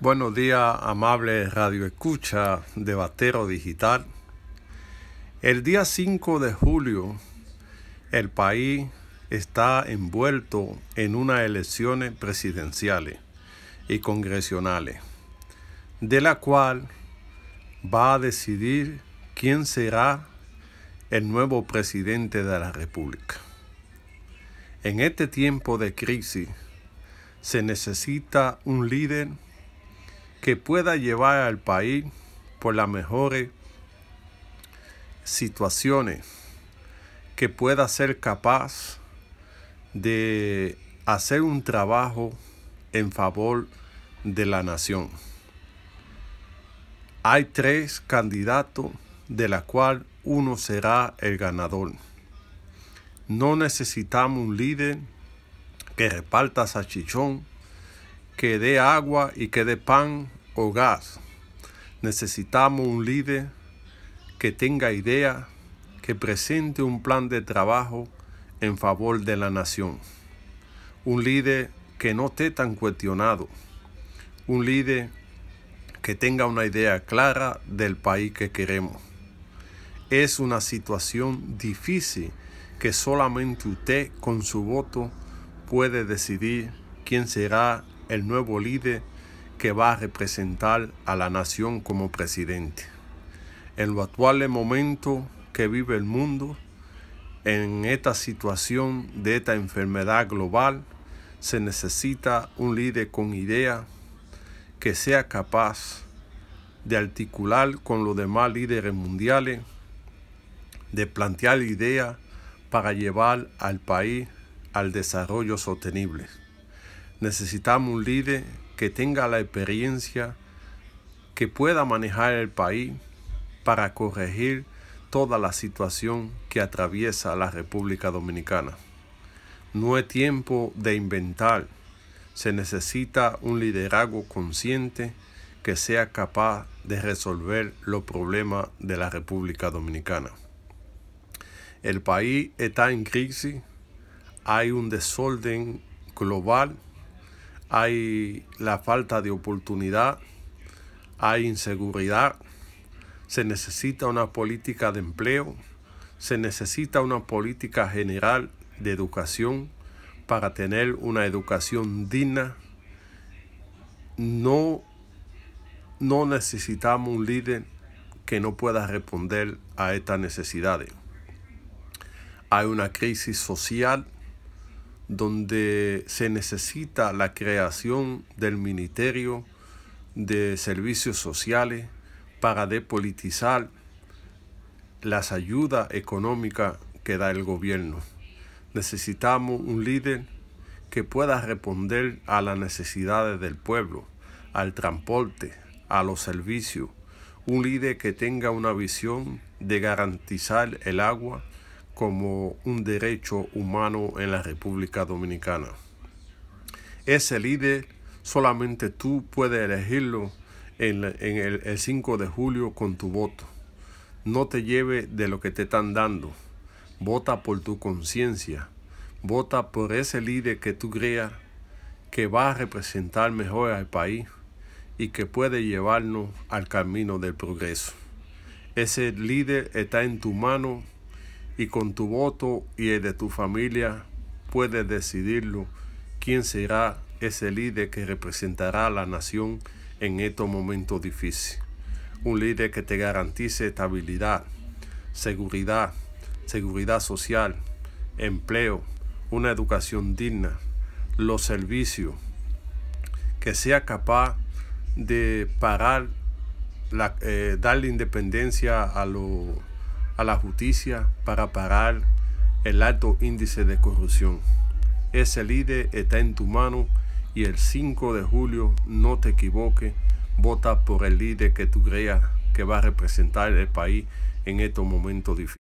Buenos días, amable Radio Escucha de Batero Digital. El día 5 de julio, el país está envuelto en unas elecciones presidenciales y congresionales, de la cual va a decidir quién será el nuevo presidente de la República. En este tiempo de crisis, se necesita un líder que pueda llevar al país por las mejores situaciones, que pueda ser capaz de hacer un trabajo en favor de la nación. Hay tres candidatos de la cual uno será el ganador. No necesitamos un líder que reparta sachichón que dé agua y que dé pan o gas. Necesitamos un líder que tenga idea, que presente un plan de trabajo en favor de la nación. Un líder que no esté tan cuestionado. Un líder que tenga una idea clara del país que queremos. Es una situación difícil que solamente usted con su voto puede decidir quién será el nuevo líder que va a representar a la nación como presidente. En lo actual momento que vive el mundo, en esta situación de esta enfermedad global, se necesita un líder con idea que sea capaz de articular con los demás líderes mundiales, de plantear ideas para llevar al país al desarrollo sostenible. Necesitamos un líder que tenga la experiencia, que pueda manejar el país para corregir toda la situación que atraviesa la República Dominicana. No es tiempo de inventar. Se necesita un liderazgo consciente que sea capaz de resolver los problemas de la República Dominicana. El país está en crisis, hay un desorden global hay la falta de oportunidad, hay inseguridad, se necesita una política de empleo, se necesita una política general de educación para tener una educación digna. No, no necesitamos un líder que no pueda responder a estas necesidades. Hay una crisis social donde se necesita la creación del Ministerio de Servicios Sociales para depolitizar las ayudas económicas que da el gobierno. Necesitamos un líder que pueda responder a las necesidades del pueblo, al transporte, a los servicios, un líder que tenga una visión de garantizar el agua como un derecho humano en la República Dominicana. Ese líder solamente tú puedes elegirlo en, el, 5 de julio con tu voto. No te lleve de lo que te están dando. Vota por tu conciencia. Vota por ese líder que tú creas que va a representar mejor al país y que puede llevarnos al camino del progreso. Ese líder está en tu mano y con tu voto y el de tu familia puedes decidirlo quién será ese líder que representará a la nación en estos momentos difíciles. Un líder que te garantice estabilidad, seguridad, seguridad social, empleo, una educación digna, los servicios, que sea capaz de parar, la, eh, darle independencia a los a la justicia para parar el alto índice de corrupción. Ese líder está en tu mano y el 5 de julio no te equivoques, vota por el líder que tú creas que va a representar el país en estos momentos difíciles.